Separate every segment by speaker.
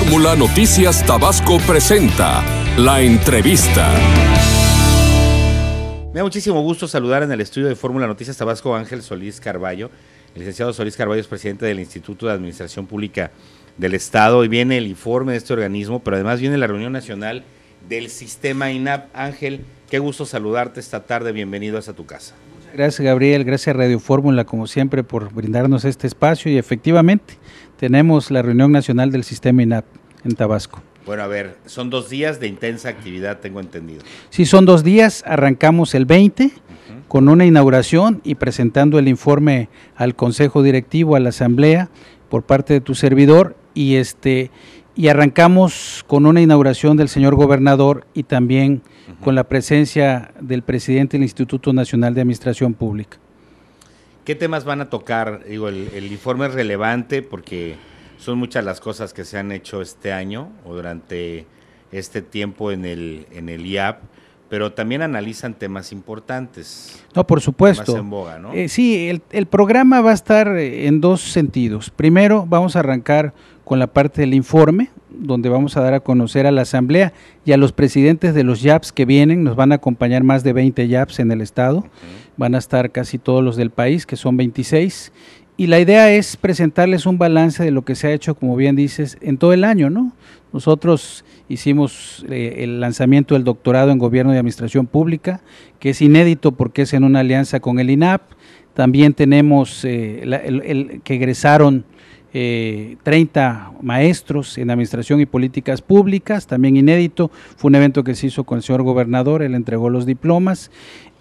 Speaker 1: Fórmula Noticias Tabasco presenta la entrevista.
Speaker 2: Me da muchísimo gusto saludar en el estudio de Fórmula Noticias Tabasco Ángel Solís Carballo. El licenciado Solís Carballo es presidente del Instituto de Administración Pública del Estado y viene el informe de este organismo, pero además viene la reunión nacional del sistema INAP. Ángel, qué gusto saludarte esta tarde. Bienvenido hasta tu casa.
Speaker 1: Gracias Gabriel, gracias Radio Fórmula como siempre por brindarnos este espacio y efectivamente tenemos la reunión nacional del sistema INAP en Tabasco.
Speaker 2: Bueno, a ver, son dos días de intensa actividad, tengo entendido.
Speaker 1: Sí, son dos días, arrancamos el 20 con una inauguración y presentando el informe al Consejo Directivo, a la Asamblea, por parte de tu servidor y este y arrancamos con una inauguración del señor gobernador y también con la presencia del presidente del Instituto Nacional de Administración Pública.
Speaker 2: ¿Qué temas van a tocar? Digo, el, informe es relevante porque son muchas las cosas que se han hecho este año o durante este tiempo en el, en el IAP, pero también analizan temas importantes. No, por supuesto. En boga, ¿no? Eh,
Speaker 1: sí, el, el programa va a estar eh, en dos sentidos. Primero, vamos a arrancar con la parte del informe, donde vamos a dar a conocer a la Asamblea y a los presidentes de los YAPs que vienen. Nos van a acompañar más de 20 YAPs en el Estado. Van a estar casi todos los del país, que son 26. Y la idea es presentarles un balance de lo que se ha hecho, como bien dices, en todo el año, ¿no? Nosotros hicimos eh, el lanzamiento del doctorado en Gobierno y Administración Pública, que es inédito porque es en una alianza con el INAP. También tenemos eh, que egresaron 30 eh, maestros en administración y políticas públicas, también inédito. Fue un evento que se hizo con el señor gobernador, él entregó los diplomas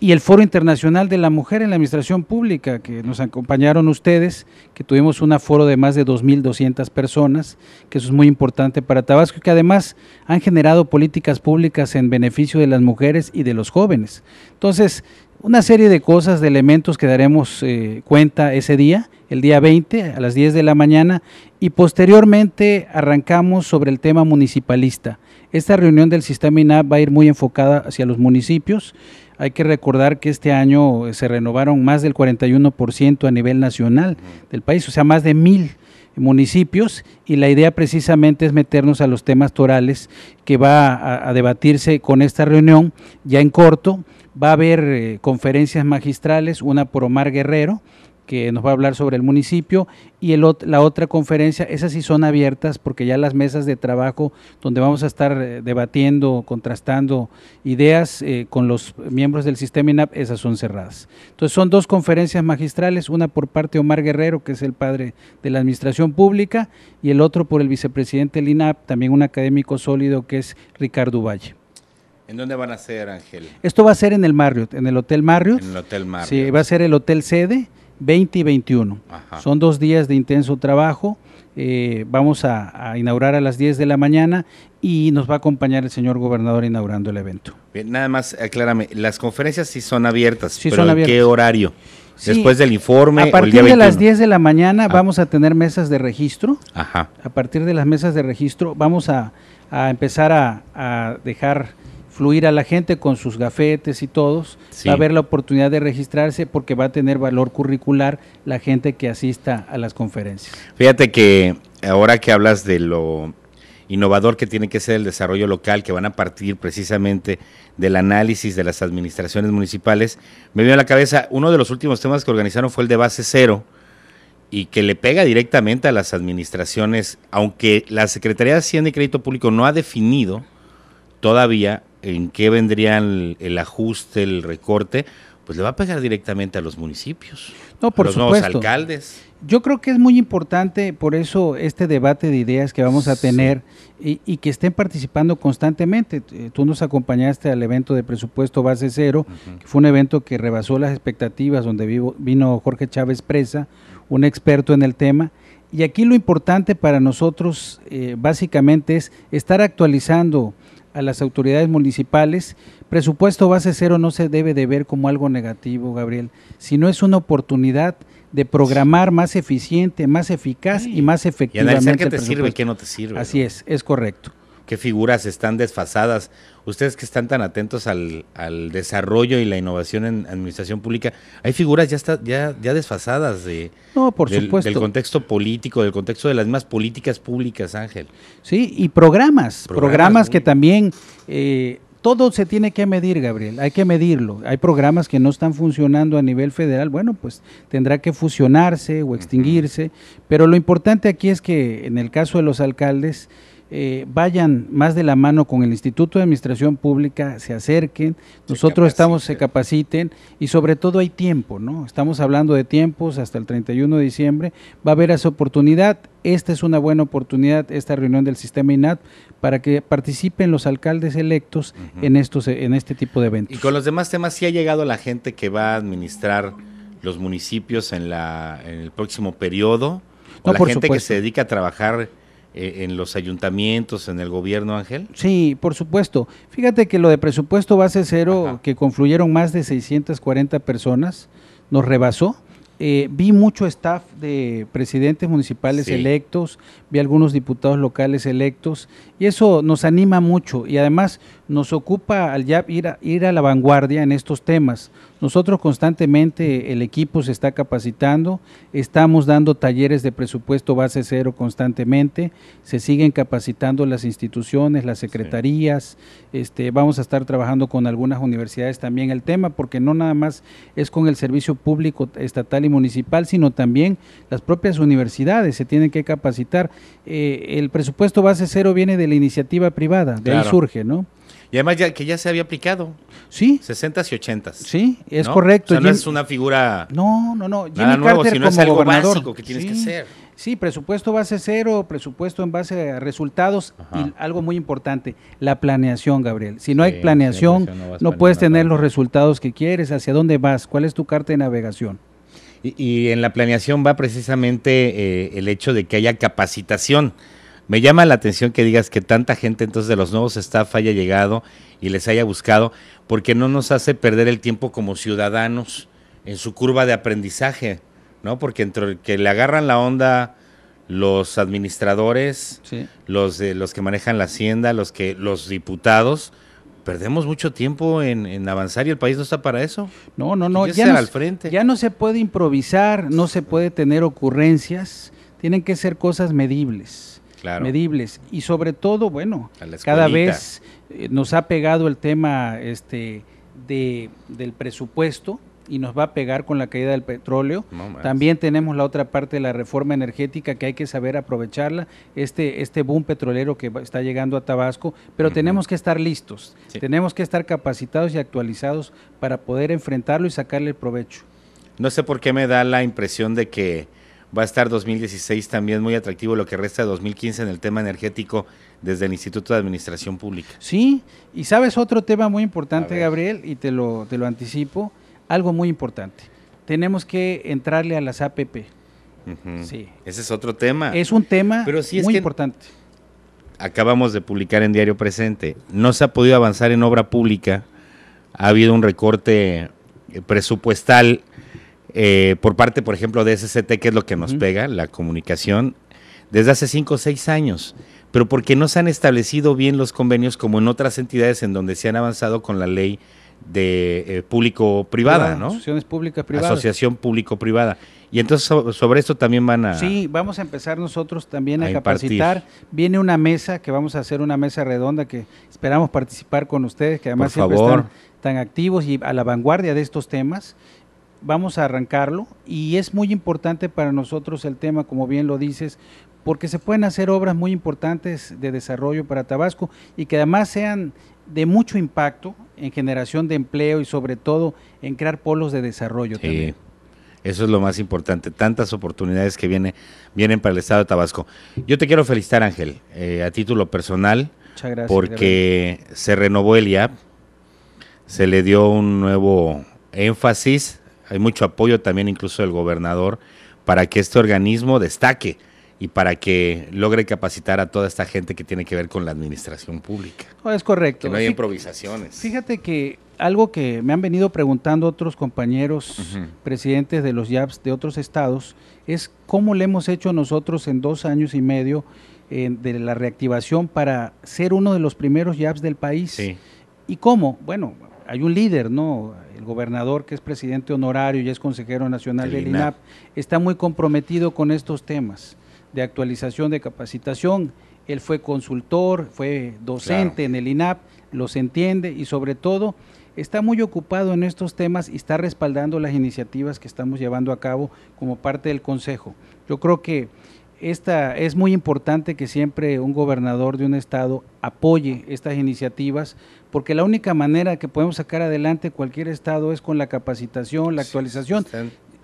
Speaker 1: y el Foro Internacional de la Mujer en la Administración Pública, que nos acompañaron ustedes, que tuvimos un aforo de más de 2.200 personas, que eso es muy importante para Tabasco, y que además han generado políticas públicas en beneficio de las mujeres y de los jóvenes. Entonces, una serie de cosas, de elementos que daremos eh, cuenta ese día, el día 20 a las 10 de la mañana, y posteriormente arrancamos sobre el tema municipalista. Esta reunión del sistema INAP va a ir muy enfocada hacia los municipios hay que recordar que este año eh, se renovaron más del 41% a nivel nacional del país, o sea, más de mil municipios y la idea precisamente es meternos a los temas torales que va a, debatirse con esta reunión ya en corto. Va a haber eh, conferencias magistrales, una por Omar Guerrero, que nos va a hablar sobre el municipio, y el, la otra conferencia, esas sí son abiertas porque ya las mesas de trabajo donde vamos a estar eh, debatiendo, contrastando ideas eh, con los miembros del sistema INAP, esas son cerradas. Entonces son dos conferencias magistrales, una por parte de Omar Guerrero, que es el padre de la Administración Pública, y el otro por el vicepresidente del INAP, también un académico sólido que es Ricardo Valle.
Speaker 2: ¿En dónde van a ser, Ángel?
Speaker 1: Esto va a ser en el Marriott, en el Hotel Marriott. En el Hotel Marriott. Sí, va a ser el hotel sede 20 y 21. Son dos días de intenso trabajo. Eh, vamos a, inaugurar a las 10 de la mañana y nos va a acompañar el señor gobernador inaugurando el evento.
Speaker 2: Bien, nada más aclárame, las conferencias sí son abiertas, pero son ¿en qué horario? Después del informe. A partir el día de las
Speaker 1: 10 de la mañana ah. vamos a tener mesas de registro.
Speaker 2: A partir
Speaker 1: de las mesas de registro vamos a, empezar a dejar incluir a la gente con sus gafetes y todos, va a haber la oportunidad de registrarse porque va a tener valor curricular la gente que asista a las conferencias.
Speaker 2: Fíjate que ahora que hablas de lo innovador que tiene que ser el desarrollo local, que van a partir precisamente del análisis de las administraciones municipales, me vino a la cabeza, uno de los últimos temas que organizaron fue el de base cero, y que le pega directamente a las administraciones, aunque la Secretaría de Hacienda y Crédito Público no ha definido todavía en qué vendrían el, ajuste, el recorte, pues le va a pegar directamente a los municipios, no, por a los nuevos alcaldes.
Speaker 1: Yo creo que es muy importante, por eso, este debate de ideas que vamos a tener y, que estén participando constantemente. Eh, tú nos acompañaste al evento de presupuesto base cero, que fue un evento que rebasó las expectativas, donde vino Jorge Chávez Presa, un experto en el tema. Y aquí lo importante para nosotros, eh, básicamente, es estar actualizando a las autoridades municipales, presupuesto base cero no se debe de ver como algo negativo, Gabriel, sino es una oportunidad de programar más eficiente, más eficaz y más efectivamente. Y analizar qué te sirve y qué
Speaker 2: no te sirve. Así es, es correcto qué figuras están desfasadas. Ustedes que están tan atentos al, desarrollo y la innovación en administración pública, hay figuras ya, ya, ya desfasadas de, no, por del, supuesto. contexto político, del contexto de las mismas políticas públicas, Ángel.
Speaker 1: Sí, y programas, programas, que también...
Speaker 2: Eh, todo se
Speaker 1: tiene que medir, Gabriel, hay que medirlo. Hay programas que no están funcionando a nivel federal, bueno, pues tendrá que fusionarse o extinguirse, pero lo importante aquí es que en el caso de los alcaldes, eh, vayan más de la mano con el Instituto de Administración Pública, se acerquen, nosotros estamos, se capaciten y sobre todo hay tiempo, ¿no? Estamos hablando de tiempos hasta el 31 de diciembre, va a haber esa oportunidad, esta es una buena oportunidad, esta reunión del sistema INAT, para que participen los alcaldes electos en, estos, en este tipo de eventos. Y
Speaker 2: con los demás temas, sí ha llegado la gente que va a administrar los municipios en, la, en el próximo periodo,
Speaker 1: la gente que se
Speaker 2: dedica a trabajar eh, en los ayuntamientos, en el gobierno, Ángel?
Speaker 1: Sí, por supuesto. Fíjate que lo de presupuesto base cero, que confluyeron más de 640 personas, nos rebasó. Eh, vi mucho staff de presidentes municipales electos, vi algunos diputados locales electos, y eso nos anima mucho. Y además, nos ocupa al YAP ir a, ir a la vanguardia en estos temas. Nosotros constantemente, el equipo se está capacitando, estamos dando talleres de presupuesto base cero constantemente, se siguen capacitando las instituciones, las secretarías, este, vamos a estar trabajando con algunas universidades también el tema, porque no nada más es con el servicio público estatal y municipal, sino también las propias universidades se tienen que capacitar. Eh, el presupuesto base cero viene de la iniciativa privada, de ahí surge, ¿no?
Speaker 2: Y además que ya se había aplicado. Sí. 60 y 80. Sí, es correcto. no es una figura. No, no,
Speaker 1: no. nada sino es algo básico que tienes que hacer. Sí, presupuesto base cero, presupuesto en base a resultados y algo muy importante, la planeación, Gabriel. Si no hay planeación, no, puedes tener los resultados que quieres, hacia dónde vas, cuál es tu carta de navegación.
Speaker 2: Y, en la planeación va precisamente eh, el hecho de que haya capacitación me llama la atención que digas que tanta gente entonces de los nuevos staff haya llegado y les haya buscado, porque no nos hace perder el tiempo como ciudadanos en su curva de aprendizaje, ¿no? Porque entre el que le agarran la onda los administradores, los, de los que manejan la hacienda, los, que, los diputados, perdemos mucho tiempo en, avanzar y el país no está para eso.
Speaker 1: No, no, no. ya no se puede improvisar, no se puede tener ocurrencias, tienen que ser cosas medibles medibles. Y sobre todo, bueno, cada vez eh, nos ha pegado el tema este, de, del presupuesto y nos va a pegar con la caída del petróleo. También tenemos la otra parte de la reforma energética que hay que saber aprovecharla, este, este boom petrolero que está llegando a Tabasco, pero tenemos que estar listos, tenemos que estar capacitados y actualizados para poder enfrentarlo y sacarle el provecho.
Speaker 2: No sé por qué me da la impresión de que va a estar 2016 también muy atractivo lo que resta de 2015 en el tema energético desde el Instituto de Administración Pública.
Speaker 1: Sí, y sabes otro tema muy importante, Gabriel, y te lo, te lo anticipo, algo muy importante. Tenemos que entrarle a las APP.
Speaker 2: Sí. Ese es otro tema. Es un tema muy importante. Acabamos de publicar en Diario Presente. No se ha podido avanzar en obra pública. Ha habido un recorte presupuestal eh, por parte, por ejemplo, de SCT, que es lo que nos pega, la comunicación, desde hace cinco o seis años, pero porque no se han establecido bien los convenios como en otras entidades en donde se han avanzado con la ley de eh, público-privada, ¿no? Asociación público-privada. Y entonces sobre esto también van a... Sí,
Speaker 1: vamos a empezar nosotros también a, capacitar. Viene una mesa, que vamos a hacer una mesa redonda que esperamos participar con ustedes, que además siempre están tan activos y a la vanguardia de estos temas vamos a arrancarlo y es muy importante para nosotros el tema, como bien lo dices, porque se pueden hacer obras muy importantes de desarrollo para Tabasco y que además sean de mucho impacto
Speaker 2: en generación de empleo y sobre todo en crear polos de desarrollo sí, también. Eso es lo más importante, tantas oportunidades que viene, vienen para el estado de Tabasco. Yo te quiero felicitar, Ángel, eh, a título personal,
Speaker 1: porque
Speaker 2: se renovó el IAP, se le dio un nuevo énfasis hay mucho apoyo también incluso del gobernador para que este organismo destaque y para que logre capacitar a toda esta gente que tiene que ver con la administración pública.
Speaker 1: es correcto. Que no hay
Speaker 2: improvisaciones.
Speaker 1: Fíjate que algo que me han venido preguntando otros compañeros presidentes de los YAPS de otros estados es cómo le hemos hecho nosotros en dos años y medio eh, de la reactivación para ser uno de los primeros YAPS del país. ¿Y cómo? Bueno, hay un líder, ¿no? El gobernador que es presidente honorario y es consejero nacional del INAP, está muy comprometido con estos temas de actualización, de capacitación. Él fue consultor, fue docente en el INAP, los entiende y sobre todo está muy ocupado en estos temas y está respaldando las iniciativas que estamos llevando a cabo como parte del Consejo. Yo creo que esta, es muy importante que siempre un gobernador de un estado apoye estas iniciativas, porque la única manera que podemos sacar adelante cualquier estado es con la capacitación, la actualización.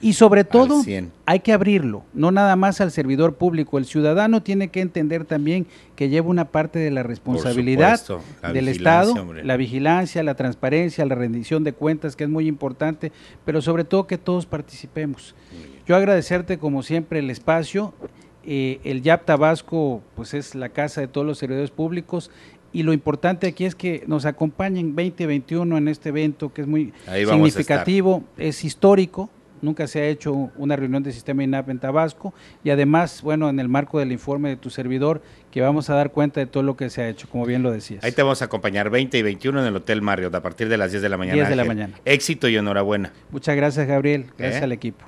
Speaker 1: y sobre todo, hay que abrirlo, no nada más al servidor público. El ciudadano tiene que entender también que lleva una parte de la responsabilidad del Estado, la vigilancia, la transparencia, la rendición de cuentas, que es muy importante, pero sobre todo que todos participemos. Yo agradecerte como siempre el espacio eh, el YAP Tabasco pues es la casa de todos los servidores públicos y lo importante aquí es que nos acompañen 2021 en este evento que es muy significativo, es histórico, nunca se ha hecho una reunión de sistema INAP en Tabasco y además, bueno, en el marco del informe de tu servidor, que vamos a dar cuenta de todo lo que se ha hecho, como bien lo decías. Ahí
Speaker 2: te vamos a acompañar 20 y 21 en el Hotel Marriott a partir de las 10 de la mañana. 10 de la mañana. Éxito y enhorabuena.
Speaker 1: Muchas gracias, Gabriel. ¿Eh? Gracias al
Speaker 2: equipo.